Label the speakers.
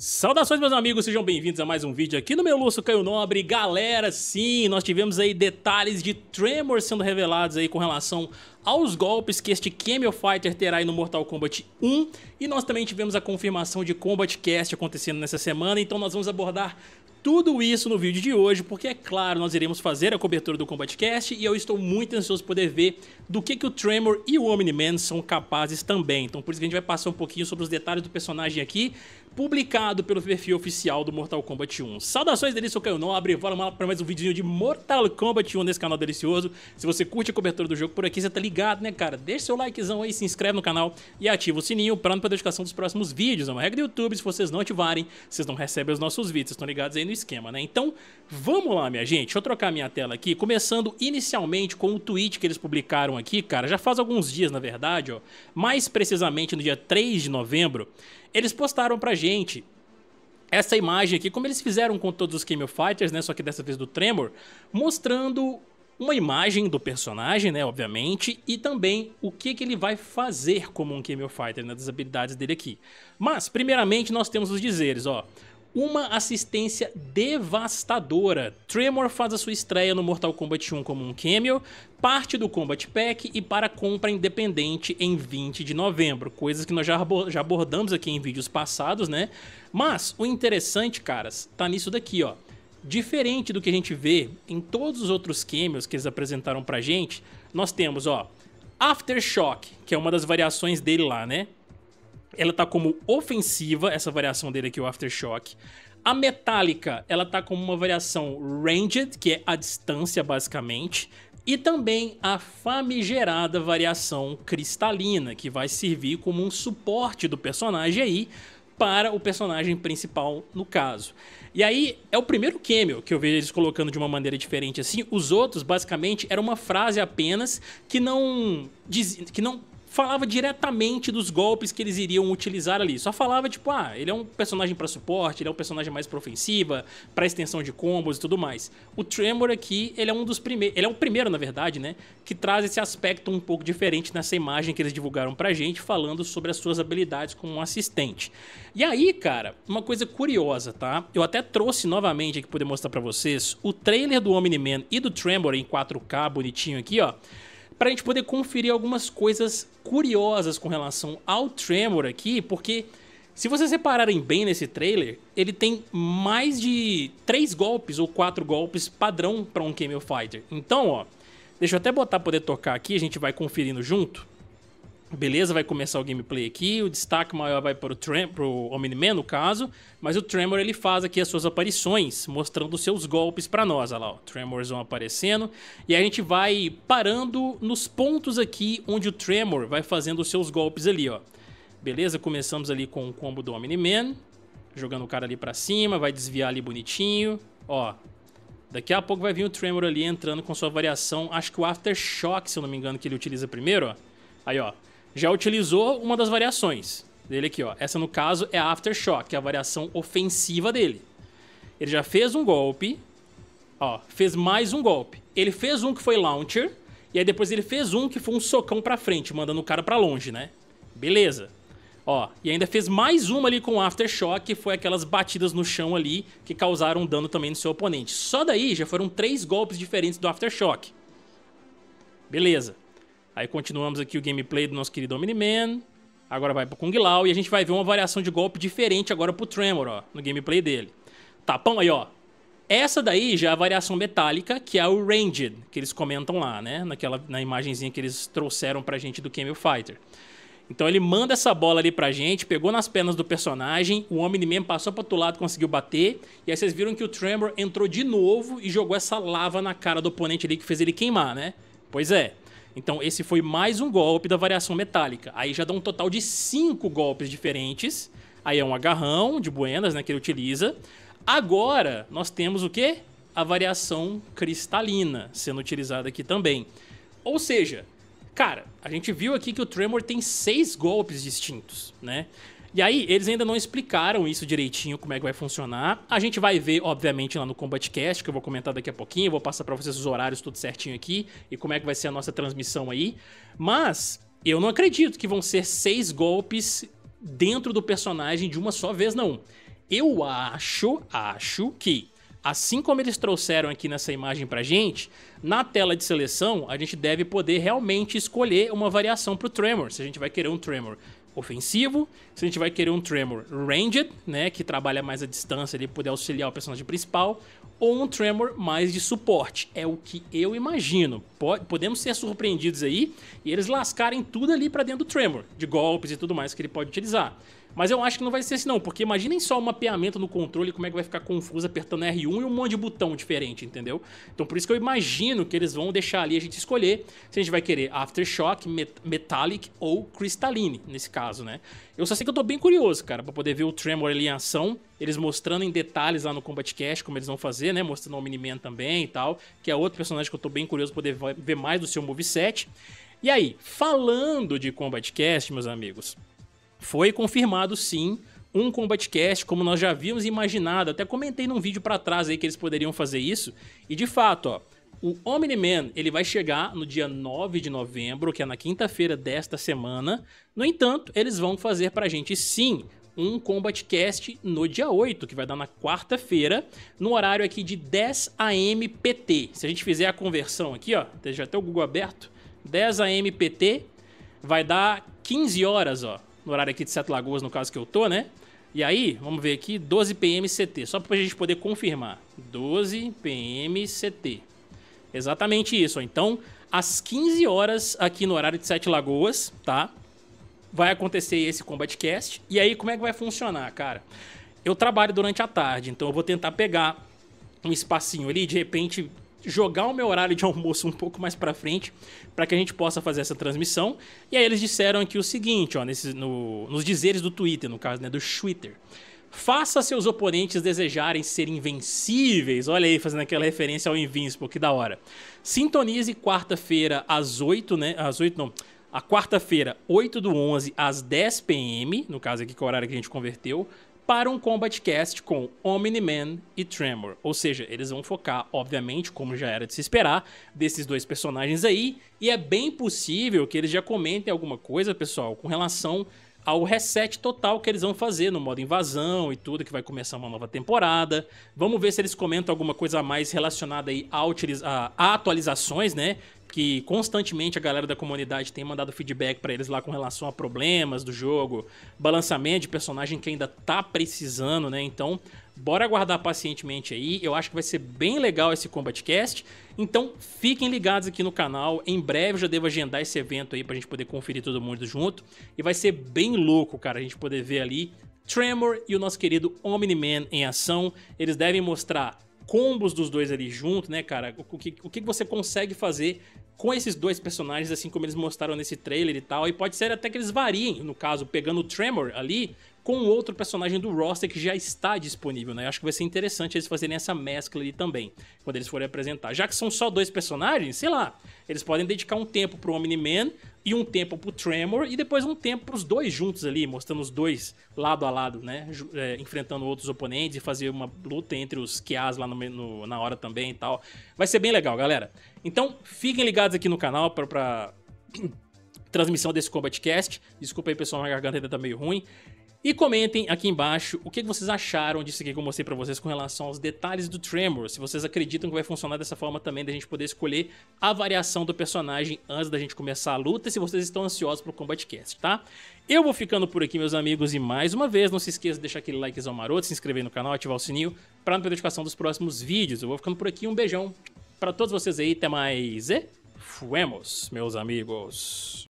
Speaker 1: Saudações, meus amigos, sejam bem-vindos a mais um vídeo aqui no meu Lúcio Caio Nobre. Galera, sim, nós tivemos aí detalhes de Tremor sendo revelados aí com relação aos golpes que este Camel Fighter terá aí no Mortal Kombat 1. E nós também tivemos a confirmação de Combat Cast acontecendo nessa semana, então nós vamos abordar tudo isso no vídeo de hoje, porque é claro, nós iremos fazer a cobertura do Combat Cast e eu estou muito ansioso para poder ver do que, que o Tremor e o Omni-Man são capazes também. Então por isso que a gente vai passar um pouquinho sobre os detalhes do personagem aqui, publicado pelo perfil oficial do Mortal Kombat 1. Saudações delícia, eu Caio Nobre, vamos lá para mais um videozinho de Mortal Kombat 1 nesse canal delicioso. Se você curte a cobertura do jogo por aqui, você tá ligado ligado, né, cara? Deixa seu likezão aí, se inscreve no canal e ativa o sininho para não perder notificação dos próximos vídeos. É uma regra do YouTube, se vocês não ativarem, vocês não recebem os nossos vídeos. estão ligados aí no esquema, né? Então, vamos lá, minha gente. Deixa eu trocar minha tela aqui, começando inicialmente com o tweet que eles publicaram aqui, cara, já faz alguns dias, na verdade, ó. Mais precisamente no dia 3 de novembro, eles postaram pra gente essa imagem aqui, como eles fizeram com todos os Game Fighters, né, só que dessa vez do Tremor, mostrando uma imagem do personagem, né, obviamente, e também o que, que ele vai fazer como um Camel Fighter, né, das habilidades dele aqui. Mas, primeiramente, nós temos os dizeres, ó. Uma assistência devastadora. Tremor faz a sua estreia no Mortal Kombat 1 como um cameo, parte do Combat Pack e para compra independente em 20 de novembro, coisas que nós já, já abordamos aqui em vídeos passados, né? Mas o interessante, caras, tá nisso daqui, ó Diferente do que a gente vê em todos os outros cameos que eles apresentaram pra gente, nós temos, ó, Aftershock, que é uma das variações dele lá, né? Ela tá como ofensiva, essa variação dele aqui, o Aftershock. A metálica, ela tá como uma variação ranged, que é a distância basicamente, e também a famigerada variação cristalina, que vai servir como um suporte do personagem aí para o personagem principal, no caso. E aí é o primeiro cameo que eu vejo eles colocando de uma maneira diferente assim. Os outros, basicamente, era uma frase apenas que não diz, que não falava diretamente dos golpes que eles iriam utilizar ali. Só falava, tipo, ah, ele é um personagem para suporte, ele é um personagem mais pra ofensiva, pra extensão de combos e tudo mais. O Tremor aqui, ele é um dos primeiros, ele é o primeiro, na verdade, né, que traz esse aspecto um pouco diferente nessa imagem que eles divulgaram pra gente, falando sobre as suas habilidades como um assistente. E aí, cara, uma coisa curiosa, tá? Eu até trouxe novamente aqui pra poder mostrar pra vocês o trailer do Omni-Man e do Tremor em 4K bonitinho aqui, ó para a gente poder conferir algumas coisas curiosas com relação ao Tremor aqui, porque se vocês repararem bem nesse trailer, ele tem mais de três golpes ou quatro golpes padrão para um Camel Fighter. Então, ó, deixa eu até botar poder tocar aqui, a gente vai conferindo junto. Beleza, vai começar o gameplay aqui. O destaque maior vai para o Trem, Omni-Man, no caso. Mas o Tremor ele faz aqui as suas aparições, mostrando os seus golpes para nós. Olha lá, o vão aparecendo. E a gente vai parando nos pontos aqui onde o Tremor vai fazendo os seus golpes ali, ó. Beleza, começamos ali com o combo do Omni-Man. Jogando o cara ali para cima, vai desviar ali bonitinho. Ó, daqui a pouco vai vir o Tremor ali entrando com sua variação. Acho que o Aftershock, se eu não me engano, que ele utiliza primeiro, ó. Aí, ó, já utilizou uma das variações dele aqui, ó. Essa, no caso, é a Aftershock, que é a variação ofensiva dele. Ele já fez um golpe, ó, fez mais um golpe. Ele fez um que foi Launcher, e aí depois ele fez um que foi um socão pra frente, mandando o cara pra longe, né? Beleza. Ó, e ainda fez mais uma ali com Aftershock, que foi aquelas batidas no chão ali, que causaram dano também no seu oponente. Só daí já foram três golpes diferentes do Aftershock. Beleza. Aí continuamos aqui o gameplay do nosso querido Omni-Man. Agora vai pro Kung Lao e a gente vai ver uma variação de golpe diferente agora pro Tremor, ó, no gameplay dele. Tapão tá, aí, ó. Essa daí já é a variação metálica, que é o Ranged, que eles comentam lá, né? Naquela, na imagenzinha que eles trouxeram pra gente do Camel Fighter. Então ele manda essa bola ali pra gente, pegou nas pernas do personagem, o homem man passou pro outro lado, conseguiu bater, e aí vocês viram que o Tremor entrou de novo e jogou essa lava na cara do oponente ali que fez ele queimar, né? Pois é. Então, esse foi mais um golpe da variação metálica. Aí já dá um total de cinco golpes diferentes. Aí é um agarrão de buenas, né, que ele utiliza. Agora, nós temos o quê? A variação cristalina sendo utilizada aqui também. Ou seja, cara, a gente viu aqui que o Tremor tem seis golpes distintos, né? E aí, eles ainda não explicaram isso direitinho, como é que vai funcionar. A gente vai ver, obviamente, lá no Combatcast, que eu vou comentar daqui a pouquinho. Eu vou passar para vocês os horários tudo certinho aqui e como é que vai ser a nossa transmissão aí. Mas eu não acredito que vão ser seis golpes dentro do personagem de uma só vez, não. Eu acho, acho que assim como eles trouxeram aqui nessa imagem pra gente, na tela de seleção a gente deve poder realmente escolher uma variação pro Tremor, se a gente vai querer um Tremor ofensivo, se a gente vai querer um Tremor Ranged, né, que trabalha mais a distância ali, poder auxiliar o personagem principal, ou um Tremor mais de suporte. É o que eu imagino. Podemos ser surpreendidos aí e eles lascarem tudo ali para dentro do Tremor, de golpes e tudo mais que ele pode utilizar. Mas eu acho que não vai ser assim, não, porque imaginem só o mapeamento no controle, como é que vai ficar confuso apertando R1 e um monte de botão diferente, entendeu? Então por isso que eu imagino que eles vão deixar ali a gente escolher se a gente vai querer Aftershock, Metallic ou Cristaline nesse caso, né? Eu só sei que eu tô bem curioso, cara, pra poder ver o Tremor ali em ação, eles mostrando em detalhes lá no Combat Cast como eles vão fazer, né? Mostrando o Miniman também e tal, que é outro personagem que eu tô bem curioso pra poder ver mais do seu moveset. E aí, falando de Combat Cast, meus amigos, foi confirmado sim um Combatcast, como nós já havíamos imaginado. Até comentei num vídeo para trás aí que eles poderiam fazer isso. E de fato, ó, o Omni-Man ele vai chegar no dia 9 de novembro, que é na quinta-feira desta semana. No entanto, eles vão fazer pra gente sim um Combatcast no dia 8, que vai dar na quarta-feira, no horário aqui de 10 AM PT. Se a gente fizer a conversão aqui, ó, já até o Google aberto, 10 AM PT vai dar 15 horas, ó no horário aqui de Sete Lagoas, no caso que eu tô, né? E aí, vamos ver aqui, 12 PM CT, só para a gente poder confirmar. 12 PM CT. Exatamente isso. Então, às 15 horas aqui no horário de Sete Lagoas, tá? Vai acontecer esse Combatcast. E aí, como é que vai funcionar, cara? Eu trabalho durante a tarde, então eu vou tentar pegar um espacinho ali, de repente jogar o meu horário de almoço um pouco mais para frente para que a gente possa fazer essa transmissão. E aí eles disseram aqui o seguinte, ó, nesses no, nos dizeres do Twitter, no caso, né, do Twitter. Faça seus oponentes desejarem ser invencíveis. Olha aí, fazendo aquela referência ao Invincible, que da hora. Sintonize quarta-feira às 8, né? Às 8 não. A quarta-feira, 8 do 11, às 10 pm, no caso aqui que é o horário que a gente converteu, para um Combat Cast com Omni-Man e Tremor. Ou seja, eles vão focar, obviamente, como já era de se esperar, desses dois personagens aí. E é bem possível que eles já comentem alguma coisa, pessoal, com relação ao reset total que eles vão fazer no modo invasão e tudo, que vai começar uma nova temporada. Vamos ver se eles comentam alguma coisa a mais relacionada aí a, a atualizações, né? que constantemente a galera da comunidade tem mandado feedback para eles lá com relação a problemas do jogo, balançamento de personagem que ainda tá precisando, né? Então, bora aguardar pacientemente aí. Eu acho que vai ser bem legal esse Combat Cast. Então, fiquem ligados aqui no canal. Em breve já devo agendar esse evento aí pra gente poder conferir todo mundo junto. E vai ser bem louco, cara, a gente poder ver ali Tremor e o nosso querido Omni-Man em ação. Eles devem mostrar combos dos dois ali junto, né, cara? O que, o que você consegue fazer com esses dois personagens, assim como eles mostraram nesse trailer e tal. E pode ser até que eles variem, no caso, pegando o Tremor ali com outro personagem do roster que já está disponível, né? Eu acho que vai ser interessante eles fazerem essa mescla ali também, quando eles forem apresentar. Já que são só dois personagens, sei lá, eles podem dedicar um tempo pro Omni-Man, e um tempo pro Tremor, e depois um tempo pros dois juntos ali, mostrando os dois lado a lado, né? É, enfrentando outros oponentes e fazer uma luta entre os Kias lá no, no, na hora também e tal. Vai ser bem legal, galera. Então, fiquem ligados aqui no canal pra. pra... transmissão desse Combatcast. Desculpa aí, pessoal, minha garganta ainda tá meio ruim. E comentem aqui embaixo o que vocês acharam disso aqui que eu mostrei pra vocês com relação aos detalhes do Tremor. Se vocês acreditam que vai funcionar dessa forma também, da gente poder escolher a variação do personagem antes da gente começar a luta. E se vocês estão ansiosos pro Combat Cast, tá? Eu vou ficando por aqui, meus amigos, e mais uma vez, não se esqueça de deixar aquele likezão maroto, se inscrever no canal, ativar o sininho pra não perder notificação dos próximos vídeos. Eu vou ficando por aqui, um beijão pra todos vocês aí, até mais e fuemos, meus amigos.